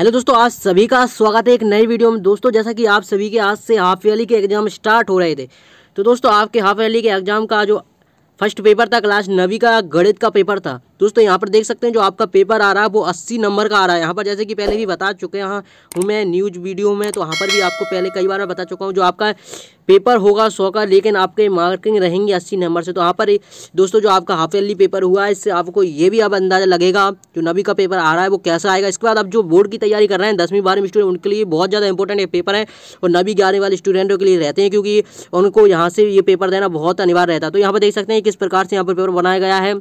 hello दोस्तों आज सभी का स्वागत है एक नई वीडियो में दोस्तों जैसा कि आप सभी के आज से हाफ ईयरली के एग्जाम स्टार्ट हो रहे थे तो दोस्तों आपके हाफ ईयरली के एग्जाम का जो फर्स्ट पेपर था क्लास नवी का गणित का पेपर था दोस्तों यहाँ पर देख सकते हैं जो आपका पेपर आ रहा है वो अस्सी नंबर का आ रहा है यहाँ पर जैसे कि पहले भी बता चुके हैं हूँ मैं न्यूज़ वीडियो में तो यहाँ पर भी आपको पहले कई बार मैं बता चुका हूँ जो आपका पेपर होगा सौ का लेकिन आपके मार्किंग रहेंगी अस्सी नंबर से तो यहाँ पर दोस्तों जो आपका हाफ एयरली पेपर हुआ है इससे आपको ये भी अब अंदाजा लगेगा जो नबी का पेपर आ रहा है वो कैसा आएगा इसके बाद अब जो बोर्ड की तैयारी कर रहे हैं दसवीं बारहवीं स्टूडेंट उनके लिए बहुत ज़्यादा इंपॉर्टेंट ये पेपर है और नबी ग्यारहवीं वाले स्टूडेंटों के लिए रहते हैं क्योंकि उनको यहाँ से ये पेपर देना बहुत अनिवार्य रहता है तो यहाँ पर देख सकते हैं किस प्रकार से यहाँ पर पेपर बनाया गया है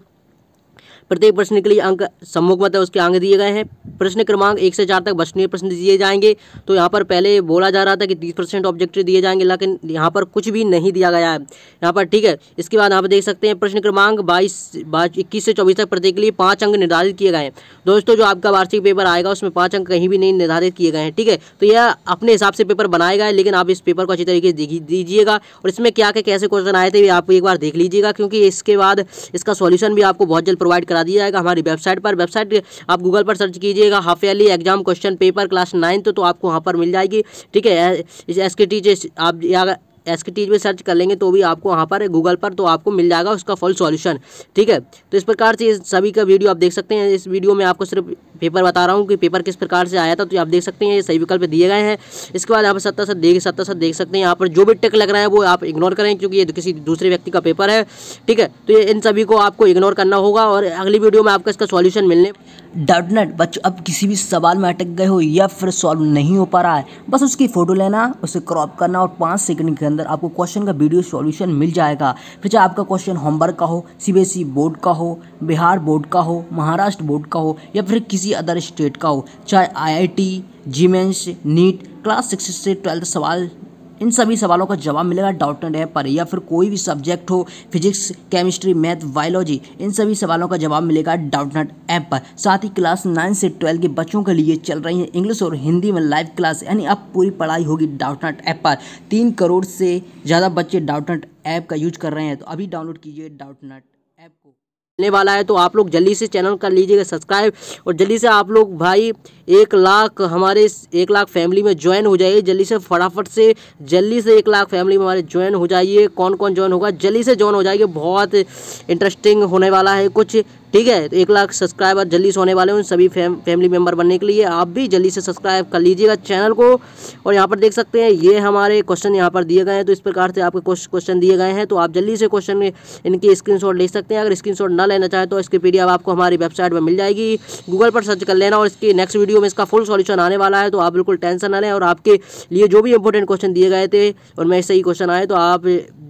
प्रत्येक प्रश्न के लिए अंक सम्मुख मतलब उसके अंक दिए गए हैं प्रश्न क्रमांक एक से चार तक बचनीय प्रश्न दिए जाएंगे तो यहाँ पर पहले बोला जा रहा था कि तीस परसेंट ऑब्जेक्टिव दिए जाएंगे लेकिन यहाँ पर कुछ भी नहीं दिया गया है यहाँ पर ठीक है इसके बाद यहाँ पर देख सकते हैं प्रश्न क्रमांक बाईस इक्कीस से चौबीस तक प्रत्येक के लिए पाँच अंक निर्धारित किए गए हैं दोस्तों जो आपका वार्षिक पेपर आएगा उसमें पाँच अंक कहीं भी नहीं निर्धारित किए गए हैं ठीक है तो यह अपने हिसाब से पेपर बनाएगा लेकिन आप इस पेपर को अच्छी तरीके से दीजिएगा और इसमें क्या क्या कैसे क्वेश्चन आए थे आप एक बार देख लीजिएगा क्योंकि इसके बाद इसका सोल्यूशन भी आपको बहुत जल्द प्रोवाइड करा करा दिया जाएगा हमारी वेबसाइट पर वेबसाइट आप गूगल पर सर्च कीजिएगा half yearly exam question paper class ninth तो, तो, आपको वहाँ पर मिल जाएगी ठीक है एस के टीचर आप एस के टीज में सर्च कर लेंगे तो भी आपको वहाँ पर गूगल पर तो आपको मिल जाएगा उसका फुल सॉल्यूशन ठीक है तो इस प्रकार से सभी का वीडियो आप देख सकते हैं इस वीडियो में आपको सिर्फ पेपर बता रहा हूँ कि पेपर किस प्रकार से आया था तो आप देख सकते हैं ये सही विकल्प दिए गए हैं इसके बाद आप सत्ता सत देख सत्ता सर देख सकते हैं यहाँ पर जो भी टिक लग रहा है वो आप इग्नोर करें क्योंकि ये तो किसी दूसरे व्यक्ति का पेपर है ठीक है तो ये इन सभी को आपको इग्नोर करना होगा और अगली वीडियो में आपका इसका सॉल्यूशन मिलने डाउट नेट बच्चों अब किसी भी सवाल में अटक गए हो या फिर सॉल्व नहीं हो पा रहा है बस उसकी फ़ोटो लेना उसे क्रॉप करना और पाँच सेकंड के अंदर आपको क्वेश्चन का वीडियो सॉल्यूशन मिल जाएगा फिर चाहे आपका क्वेश्चन होमवर्क का हो सी बोर्ड का हो बिहार बोर्ड का हो महाराष्ट्र बोर्ड का हो या फिर किसी किसी अदर स्टेट का हो चाहे IIT JEE Mains NEET class six से ट्वेल्थ सवाल इन सभी सवालों का जवाब मिलेगा डाउट एंड ऐप पर या फिर कोई भी सब्जेक्ट हो फिजिक्स केमिस्ट्री मैथ बायोलॉजी इन सभी सवालों का जवाब मिलेगा डाउट नट ऐप पर साथ ही क्लास नाइन से ट्वेल्व के बच्चों के लिए चल रही है इंग्लिश और हिंदी में लाइव क्लास यानी अब पूरी पढ़ाई होगी डाउट नट ऐप पर तीन करोड़ से ज़्यादा बच्चे डाउट नट ऐप का यूज कर रहे हैं तो अभी डाउनलोड कीजिए डाउट नट ऐप को मिलने वाला है तो आप लोग जल्दी से चैनल कर लीजिएगा सब्सक्राइब और जल्दी से आप लोग भाई एक लाख हमारे एक लाख फैमिली में ज्वाइन हो जाइए जल्दी से फटाफट से जल्दी से एक लाख फैमिली में हमारे ज्वाइन हो जाइए कौन कौन ज्वाइन होगा जल्दी से ज्वाइन हो जाइए बहुत इंटरेस्टिंग होने वाला है कुछ ठीक है तो एक लाख सब्सक्राइबर जल्दी से होने वाले हैं उन सभी फैम, फैमिली मेम्बर बनने के लिए आप भी जल्दी से सब्सक्राइब कर लीजिएगा चैनल को और यहाँ पर देख सकते हैं ये हमारे क्वेश्चन यहाँ पर दिए गए हैं तो इस प्रकार से आपके क्वेश्चन दिए गए हैं तो आप जल्दी से क्वेश्चन इनकी स्क्रीनशॉट ले सकते हैं अगर स्क्रीनशॉट ना लेना चाहें तो इसकी पी आपको हमारी वेबसाइट पर मिल जाएगी गूगल पर सर्च कर लेना और इसकी नेक्स्ट वीडियो में इसका फुल सॉल्यूशन आने वाला है तो आप बिल्कुल टेंशन ना लें और आपके लिए जो भी इंपॉर्टेंट क्वेश्चन दिए गए थे उनमें सही क्वेश्चन आए तो आप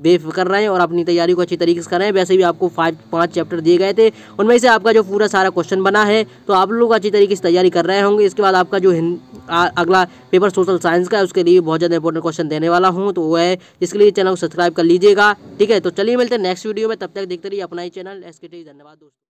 बेफिक्र रहें और अपनी तैयारी को अच्छी तरीके से करें वैसे भी आपको फाइव पाँच चैप्टर दिए गए थे उनमें से आपका जो पूरा सारा क्वेश्चन बना है तो आप लोग अच्छी तरीके से तैयारी कर रहे होंगे इसके बाद आपका जो अगला पेपर सोशल साइंस का है उसके लिए बहुत ज़्यादा इंपॉर्टेंट क्वेश्चन देने वाला हूँ तो वो है इसके लिए चैनल को सब्सक्राइब कर लीजिएगा ठीक है तो चलिए मिलते हैं नेक्स्ट वीडियो में तब तक देखते रहिए अपना ही चैनल एस धन्यवाद दोस्तों